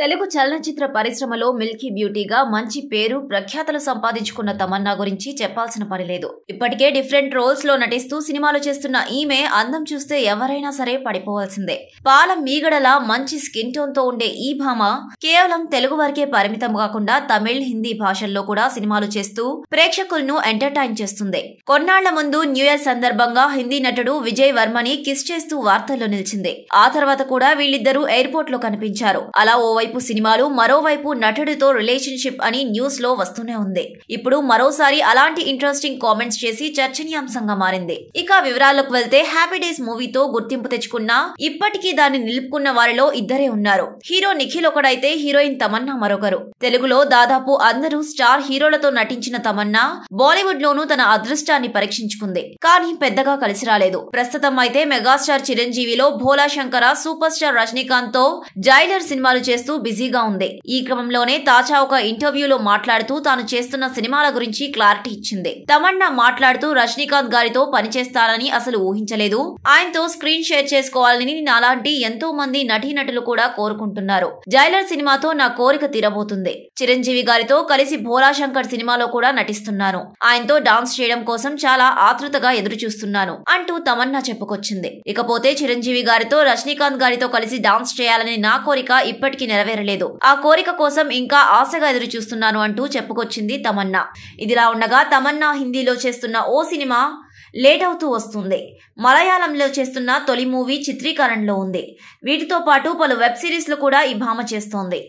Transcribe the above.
తెలుగు చలనచిత్ర పరిశ్రమలో మిల్కీ బ్యూటీగా మంచి పేరు ప్రఖ్యాతలు సంపాదించుకున్న తమన్నా గురించి చెప్పాల్సిన పని లేదు ఇప్పటికే డిఫరెంట్ రోల్స్ లో నటిస్తూ సినిమాలు చేస్తున్న ఈమె అందం చూస్తే ఎవరైనా సరే పడిపోవాల్సిందే పాలం మీగడలా మంచి స్కిన్ టోన్ తో ఉండే ఈ భామ కేవలం తెలుగు వరకే పరిమితం కాకుండా తమిళ్ హిందీ భాషల్లో కూడా సినిమాలు చేస్తూ ప్రేక్షకులను ఎంటర్టైన్ చేస్తుంది కొన్నాళ్ల ముందు న్యూ ఇయర్ సందర్భంగా హిందీ నటుడు విజయ్ వర్మని కిస్ చేస్తూ వార్తల్లో నిలిచింది ఆ తర్వాత కూడా వీళ్ళిద్దరూ ఎయిర్పోర్ట్ లో కనిపించారు అలా ఓ ఒకవైపు సినిమాలు మరోవైపు నటుడితో రిలేషన్షిప్ అని న్యూస్ లో వస్తూనే ఉంది ఇప్పుడు మరోసారి అలాంటి ఇంట్రెస్టింగ్ కామెంట్స్ చేసి చర్చనీయాంశంగా మారింది ఇక వివరాలకు వెళ్తే హ్యాపీ డేస్ మూవీతో గుర్తింపు తెచ్చుకున్న ఇప్పటికీ దాన్ని నిలుపుకున్న వారిలో ఇద్దరే ఉన్నారు హీరో నిఖిల్ ఒకడైతే హీరోయిన్ తమన్నా మరొకరు తెలుగులో దాదాపు అందరూ స్టార్ హీరోలతో నటించిన తమన్నా బాలీవుడ్ లోనూ తన అదృష్టాన్ని పరీక్షించుకుంది కానీ పెద్దగా కలిసి రాలేదు ప్రస్తుతం అయితే మెగాస్టార్ చిరంజీవిలో భోలా శంకర సూపర్ స్టార్ రజనీకాంత్ తో జైలర్ సినిమాలు చేస్తూ బిజీగా ఉంది ఈ క్రమంలోనే తాజా ఒక ఇంటర్వ్యూలో మాట్లాడుతూ తాను చేస్తున్న సినిమాల గురించి క్లారిటీ ఇచ్చింది తమన్నా మాట్లాడుతూ రజనీకాంత్ గారితో పనిచేస్తానని అసలు ఊహించలేదు ఆయనతో స్క్రీన్ షేర్ చేసుకోవాలని నాలాంటి ఎంతో మంది నటీనటులు కూడా కోరుకుంటున్నారు జైలర్ సినిమాతో నా కోరిక తీరబోతుంది చిరంజీవి గారితో కలిసి భోలాశంకర్ సినిమాలో కూడా నటిస్తున్నాను ఆయనతో డాన్స్ చేయడం కోసం చాలా ఆతృతగా ఎదురు చూస్తున్నాను అంటూ తమన్నా చెప్పుకొచ్చింది ఇకపోతే చిరంజీవి గారితో రజనీకాంత్ గారితో కలిసి డాన్స్ చేయాలని నా కోరిక ఇప్పటికీ నెరవేరు నెరవేరలేదు ఆ కోరిక కోసం ఇంకా ఆశగా ఎదురు చూస్తున్నాను అంటూ చెప్పుకొచ్చింది తమన్నా ఇదిలా ఉండగా తమన్నా హిందీలో చేస్తున్న ఓ సినిమా లేట్ అవుతూ వస్తుంది మలయాళంలో చేస్తున్న తొలి మూవీ చిత్రీకరణలో ఉంది వీటితో పాటు పలు వెబ్ సిరీస్లు కూడా ఈ భామ చేస్తోంది